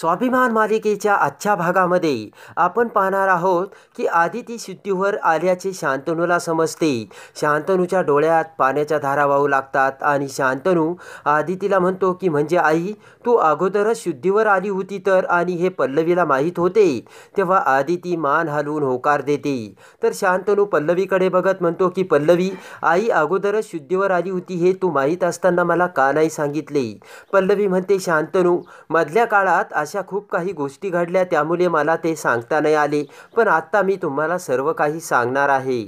स्वाभिमान मालिकेच्या आजच्या भागामध्ये आपण पाहणार आहोत की आदिती शुद्धीवर आल्याचे शांतनूला समजते शांतनूच्या डोळ्यात पाण्याच्या धारा वाहू लागतात आणि शांतनू आदितीला म्हणतो की म्हणजे आई तू अगोदरच शुद्धीवर आली होती तर आणि हे पल्लवीला माहीत होते तेव्हा आदिती मान हलवून होकार देते तर शांतनू पल्लवीकडे बघत म्हणतो की पल्लवी आई अगोदरच शुद्धीवर आली होती हे तू माहीत असताना मला का नाही सांगितले पल्लवी म्हणते शांतनू मधल्या काळात अशा खूप काही गोष्टी घडल्या त्यामुळे मला ते सांगता नाही आले पण आत्ता मी तुम्हाला सर्व काही सांगणार आहे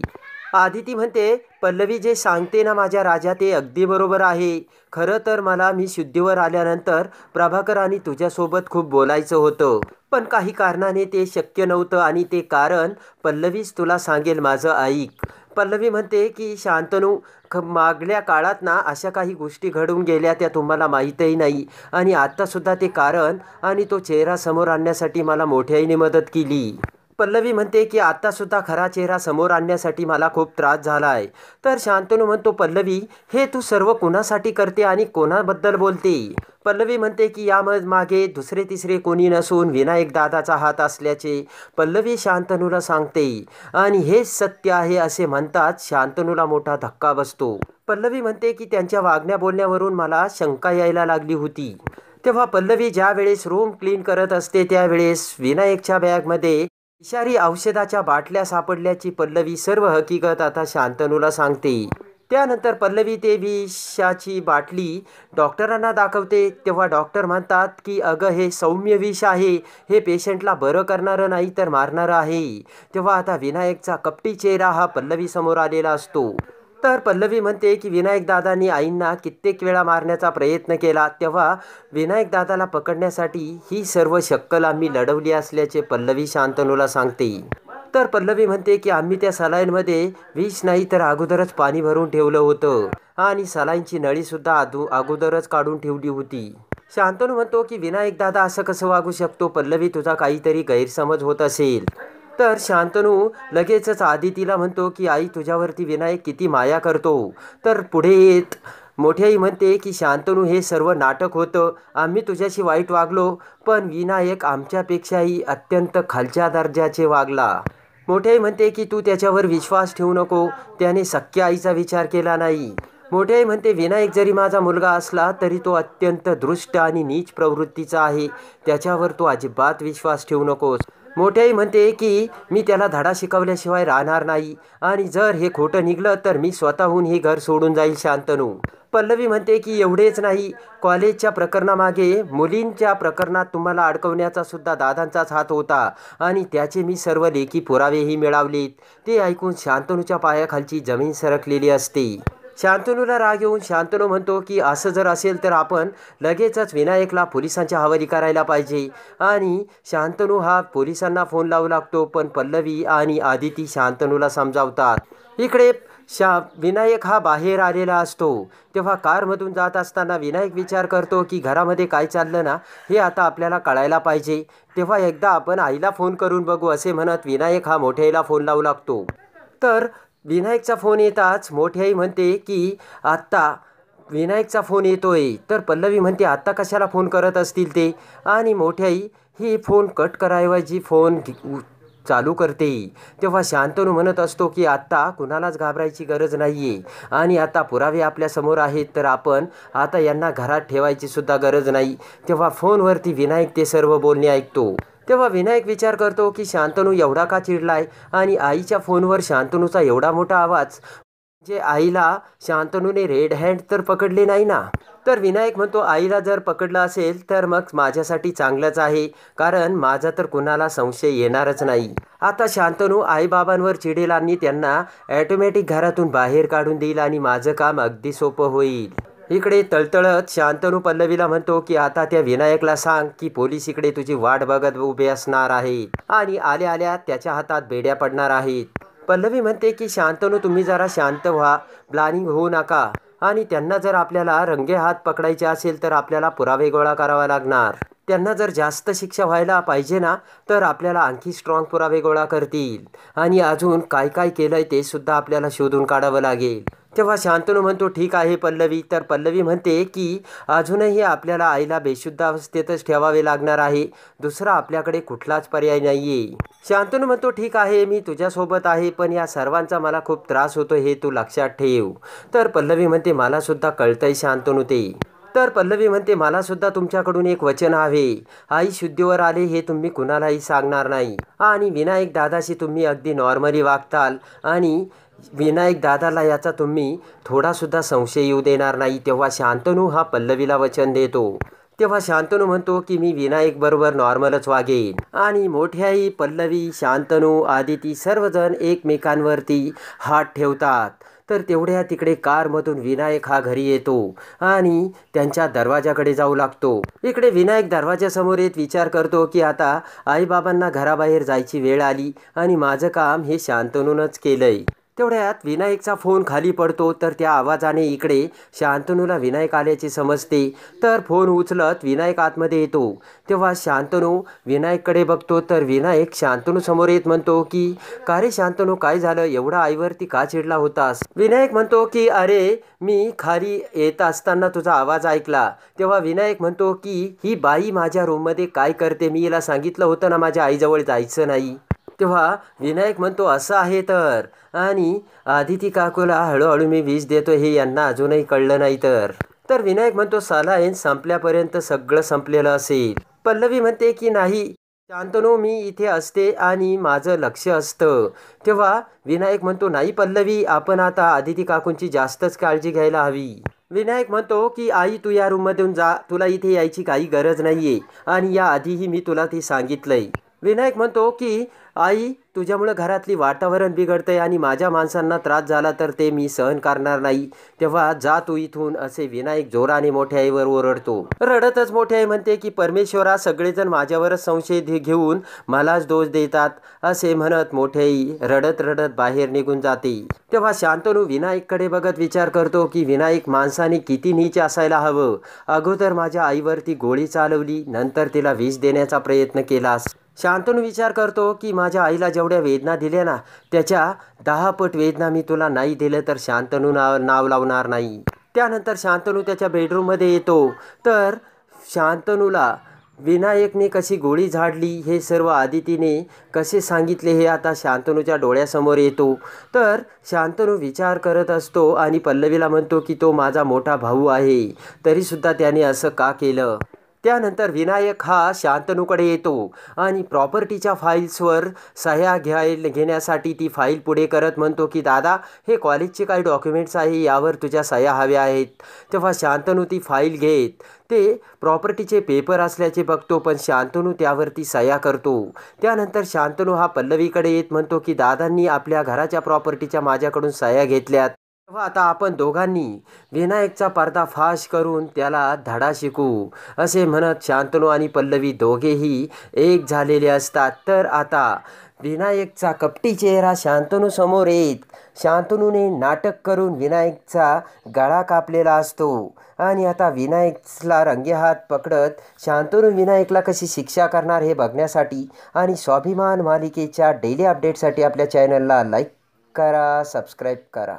आदिती म्हणते पल्लवी जे सांगते ना माझ्या राजा ते अगदी बरोबर आहे खरं तर मला मी शुद्धीवर आल्यानंतर प्रभाकर आणि तुझ्यासोबत खूप बोलायचं होतं पण काही कारणाने ते शक्य नव्हतं आणि ते कारण पल्लवीच तुला सांगेल माझं ऐक पल्लवी म्हणते की शांतनू ख मागल्या काळात ना अशा काही गोष्टी घडून गेल्या त्या तुम्हाला माहीतही नाही आणि आत्तासुद्धा ते कारण आणि तो चेहरा समोर आणण्यासाठी मला मोठ्याईने मदत केली पल्लवी म्हणते की आत्तासुद्धा खरा चेहरा समोर आणण्यासाठी मला खूप त्रास झाला आहे तर शांतनू म्हणतो पल्लवी हे तू सर्व कोणासाठी करते आणि कोणाबद्दल बोलते पल्लवी म्हणते की या मागे दुसरे तिसरे कोणी नसून विनायक दादाचा हात असल्याचे पल्लवी शांतनूला सांगते आणि हे सत्य आहे असे म्हणतात शांतनूला मोठा धक्का बसतो पल्लवी म्हणते की त्यांच्या वागण्या बोलण्यावरून मला शंका यायला लागली होती तेव्हा पल्लवी ज्यावेळेस रूम क्लीन करत असते त्यावेळेस विनायकच्या बॅगमध्ये विषारी औषधाच्या बाटल्या सापडल्याची पल्लवी सर्व हकीकत आता शांतनूला सांगते त्यानंतर पल्लवी ते विषाची बाटली डॉक्टरांना दाखवते तेव्हा डॉक्टर म्हणतात की अगं हे सौम्य विष आहे हे पेशंटला बरं करणारं नाही तर मारणारं आहे तेव्हा आता विनायकचा कपटी चेहरा हा पल्लवी समोर आलेला असतो तर पल्लवी म्हणते की विनायकदादांनी आईंना कित्येक वेळा मारण्याचा प्रयत्न केला तेव्हा विनायकदादाला पकडण्यासाठी ही सर्व शक्कल आम्ही लढवली असल्याचे पल्लवी शांतनूला सांगते तर पल्लवी म्हणते की आम्ही त्या सलाईनमध्ये विष नाही तर अगोदरच पाणी भरून ठेवलं होतं आणि सलाईनची नळीसुद्धा आधू अगोदरच काढून ठेवली होती शांतनू म्हणतो की विनायकदादा असं कसं वागू शकतो पल्लवी तुझा काहीतरी गैरसमज होत असेल तर शांतनू लगेचच आदितीला म्हणतो की आई तुझ्यावरती विनायक किती माया करतो तर पुढे येत मोठ्याही म्हणते की शांतनू हे सर्व नाटक होतं आम्ही तुझ्याशी वाईट वागलो पण विनायक आमच्यापेक्षाही अत्यंत खालच्या दर्जाचे वागला मोठ्याही म्हणते की तू त्याच्यावर विश्वास ठेवू नको त्याने सख्या आईचा विचार केला नाही मोठ्याही म्हणते विनायक जरी माझा मुलगा असला तरी तो अत्यंत दृष्ट आणि नीच प्रवृत्तीचा आहे त्याच्यावर तू अजिबात विश्वास ठेवू नकोस मोठ्याही म्हणते की मी त्याला धडा शिकवल्याशिवाय राहणार नाही आणि जर हे खोटं निघलं तर मी स्वतःहून हे घर सोडून जाईल शांतनू पल्लवी म्हणते की एवढेच नाही कॉलेजच्या प्रकरणामागे मुलींच्या प्रकरणात तुम्हाला अडकवण्याचा सुद्धा दादांचाच हात होता आणि त्याचे मी सर्व लेखी पुरावेही मिळावलेत ते ऐकून शांतनूच्या पायाखालची जमीन सरकलेली असते शांतनूला राग येऊन शांतनू म्हणतो की असं जर असेल तर आपण लगेचच विनायकला पोलिसांच्या हवाली करायला पाहिजे आणि शांतनू हा पोलिसांना फोन लावू लागतो पण पल्लवी आणि आदिती शांतनूला समजावतात इकडे शा विनायक हा बाहेर आलेला असतो तेव्हा कारमधून जात असताना विनायक विचार करतो की घरामध्ये काय चाललं ना हे आता आपल्याला कळायला पाहिजे तेव्हा एकदा आपण आईला फोन करून बघू असे म्हणत विनायक हा मोठ्याईला फोन लावू लागतो तर विनायकचा फोन येताच मोठी आई म्हणते की आत्ता विनायकचा फोन येतोय तर पल्लवी म्हणते आत्ता कशाला फोन करत असतील ते आणि मोठी आई ही फोन कट करायऐवजी फोन चालू करते तेव्हा शांतनू म्हणत असतो की आत्ता कुणालाच घाबरायची गरज नाही आहे आणि आता पुरावे आपल्यासमोर आहेत तर आपण आता यांना घरात ठेवायचीसुद्धा सुद्धा गरज नाही तेव्हा फोनवरती विनायक ते सर्व बोलणे ऐकतो तेव्हा विनायक विचार करतो की शांतनू एवढा का चिडलाय आणि आईच्या फोनवर शांतनूचा एवढा मोठा आवाज जे आईला शांतनूने रेड हँड तर पकडले नाही ना तर विनायक म्हणतो आईला जर पकडलं असेल तर मग माझ्यासाठी चांगलंच आहे कारण माझा तर कुणाला संशय येणारच नाही आता शांतनू आईबाबांवर चिडेल आणि त्यांना ॲटोमॅटिक घरातून बाहेर काढून देईल आणि माझं काम अगदी सोपं होईल इकडे तळतळत शांतनु पल्लवीला म्हणतो की आता त्या विनायकला सांग की पोलीस इकडे तुझी वाट बघत उभे असणार आहे आणि आल्या आल्या त्याच्या हातात बेड्या पडणार आहेत पल्लवी म्हणते की शांतनू तुम्ही जरा शांत व्हा प्लॅनिंग होऊ नका आणि त्यांना जर आपल्याला रंगे हात पकडायचे असेल तर आपल्याला पुरावे गोळा करावा लागणार त्यांना जर जास्त शिक्षा व्हायला पाहिजे ना तर आपल्याला आणखी स्ट्रॉंग पुरावे गोळा करतील आणि अजून काय काय केलंय ते सुद्धा आपल्याला शोधून काढावं लागेल तेव्हा शांतनू म्हणतो ठीक आहे पल्लवी तर पल्लवी म्हणते की अजूनही आपल्याला आईला बेशुद्ध अवस्थेतच ठेवावे लागणार आहे दुसरा आपल्याकडे कुठलाच पर्याय नाही आहे शांतनू म्हणतो ठीक आहे मी तुझ्यासोबत आहे पण या सर्वांचा मला खूप त्रास होतो हे तू लक्षात ठेव तर पल्लवी म्हणते मलासुद्धा कळतंय शांतनू ते तर पल्लवी म्हणते मलासुद्धा तुमच्याकडून एक वचन हवे आई शुद्धीवर आले हे तुम्ही कुणालाही सांगणार नाही आणि विनायक दादाशी तुम्ही अगदी नॉर्मली वागताल आणि विनायक दादाला याचा तुम्ही थोडासुद्धा संशय येऊ देणार नाही तेव्हा शांतनू हा पल्लवीला वचन देतो तेव्हा शांतनू म्हणतो की मी विनायक बरोबर नॉर्मलच वागेन आणि मोठ्याही पल्लवी शांतनू आदिती सर्वजण एकमेकांवरती हात ठेवतात तर तेवढ्या तिकडे कारमधून विनायक हा घरी येतो आणि त्यांच्या दरवाजाकडे जाऊ लागतो इकडे विनायक दरवाजासमोर येत विचार करतो की आता आईबाबांना घराबाहेर जायची वेळ आली आणि माझं काम हे शांतनूनच केलंय तेवढ्यात विनायकचा फोन खाली पडतो तर त्या आवाजाने इकडे शांतनूला विनायक आल्याचे समजते तर फोन उचलत विनायक आतमध्ये येतो तेव्हा शांतनू विनायककडे बघतो तर विनायक शांतनू समोर येत म्हणतो की का रे शांतनू काय झालं एवढा आईवरती का चिडला होतास विनायक म्हणतो की अरे मी खाली येत असताना तुझा आवाज ऐकला तेव्हा विनायक म्हणतो की ही बाई माझ्या रूममध्ये काय करते मी याला सांगितलं होतं ना माझ्या आईजवळ जायचं नाही तेव्हा विनायक म्हणतो असं आहे तर आणि आदिती काकूला हळूहळू मी वीज देतो हे यांना अजूनही कळलं नाही तर तर विनायक म्हणतो सलायन संपल्यापर्यंत सगळं संपलेलं असेल पल्लवी म्हणते की नाही शांतनो मी इथे असते आणि माझं लक्ष असतं तेव्हा विनायक म्हणतो नाही पल्लवी आपण आता आदिती काकूंची जास्तच काळजी घ्यायला हवी विनायक म्हणतो की आई तू या रूममधून जा तुला इथे यायची काही गरज नाही आहे आणि आधीही मी तुला ते सांगितलंय विनायक म्हणतो की आई तुझ्यामुळे घरातली वातावरण बिघडते आणि माझ्या माणसांना त्रास झाला तर ते मी सहन करणार नाही तेव्हा जा तू इथून असे विनायक जोराने मोठ्या आईवर ओरडतो रडतच मोठ्या आई म्हणते की परमेश्वरा सगळेजण माझ्यावरच संशय घेऊन मलाच दोष देतात असे म्हणत मोठे रडत रडत बाहेर निघून जाते तेव्हा शांतनू विनायककडे बघत विचार करतो की विनायक माणसाने किती नीच असायला हवं अगोदर माझ्या आईवरती गोळी चालवली नंतर तिला विष देण्याचा प्रयत्न केलास शांतून विचार करतो की माझ्या आईला जेवढ्या वेदना दिल्या ना त्याच्या दहा पट वेदना मी तुला नाही दिलं तर शांतनू नाव नाव लावणार नाही त्यानंतर शांतनू त्याच्या बेडरूममध्ये येतो तर शांतनूला विनायकने कशी गोळी झाडली हे सर्व आदितीने कसे सांगितले हे आता शांतनूच्या डोळ्यासमोर येतो तर शांतनू विचार करत असतो आणि पल्लवीला म्हणतो की तो माझा मोठा भाऊ आहे तरीसुद्धा त्याने असं का केलं त्यानंतर विनायक हा शांतनूकडे येतो आणि प्रॉपर्टीच्या फाईल्सवर सह्या घ्याय घेण्यासाठी ती फाईल पुढे करत म्हणतो की दादा हे कॉलेजचे काही डॉक्युमेंट्स आहे यावर तुझ्या सह्या हव्या आहेत तेव्हा शांतनू ती फाईल घेत ते प्रॉपर्टीचे पेपर असल्याचे बघतो पण शांतनू त्यावरती सह्या करतो त्यानंतर शांतनू हा पल्लवीकडे येत म्हणतो की दादांनी आपल्या घराच्या प्रॉपर्टीच्या माझ्याकडून सह्या घेतल्यात तेव्हा आता आपण दोघांनी विनायकचा पर्दाफाश करून त्याला धडा शिकू असे म्हणत शांतनू आणि पल्लवी दोघेही एक झालेले असतात तर आता विनायकचा कपटी चेहरा शांतनू समोर येत शांतनूने नाटक करून विनायकचा गळा कापलेला असतो आणि आता विनायकला हात पकडत शांतनू विनायकला कशी शिक्षा करणार हे बघण्यासाठी आणि स्वाभिमान मालिकेच्या डेली अपडेटसाठी आपल्या चॅनलला लाईक करा सबस्क्राईब करा